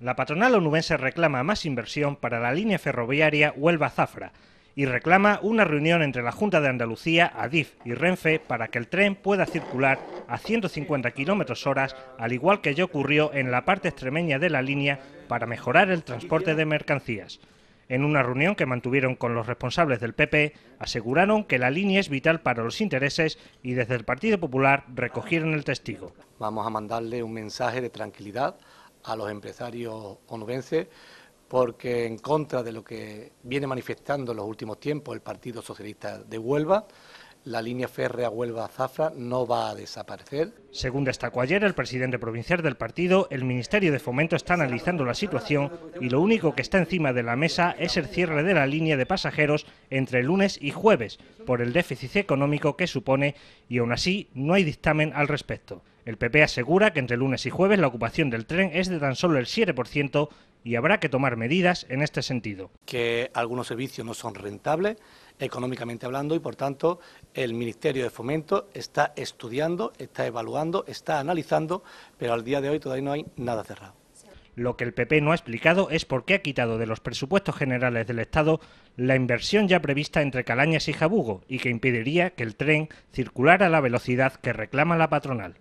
La patronal onubense reclama más inversión para la línea ferroviaria Huelva-Zafra y reclama una reunión entre la Junta de Andalucía, ADIF y Renfe para que el tren pueda circular a 150 km horas, al igual que ya ocurrió en la parte extremeña de la línea para mejorar el transporte de mercancías. En una reunión que mantuvieron con los responsables del PP, aseguraron que la línea es vital para los intereses y desde el Partido Popular recogieron el testigo. Vamos a mandarle un mensaje de tranquilidad a los empresarios onubenses, porque en contra de lo que viene manifestando en los últimos tiempos el Partido Socialista de Huelva, la línea férrea Huelva-Zafra no va a desaparecer. Según destacó ayer el presidente provincial del partido, el Ministerio de Fomento está analizando la situación y lo único que está encima de la mesa es el cierre de la línea de pasajeros entre lunes y jueves por el déficit económico que supone y aún así no hay dictamen al respecto. El PP asegura que entre lunes y jueves la ocupación del tren es de tan solo el 7% y habrá que tomar medidas en este sentido. Que algunos servicios no son rentables económicamente hablando y por tanto el Ministerio de Fomento está estudiando, está evaluando, está analizando, pero al día de hoy todavía no hay nada cerrado. Lo que el PP no ha explicado es por qué ha quitado de los presupuestos generales del Estado la inversión ya prevista entre Calañas y Jabugo y que impediría que el tren circulara a la velocidad que reclama la patronal.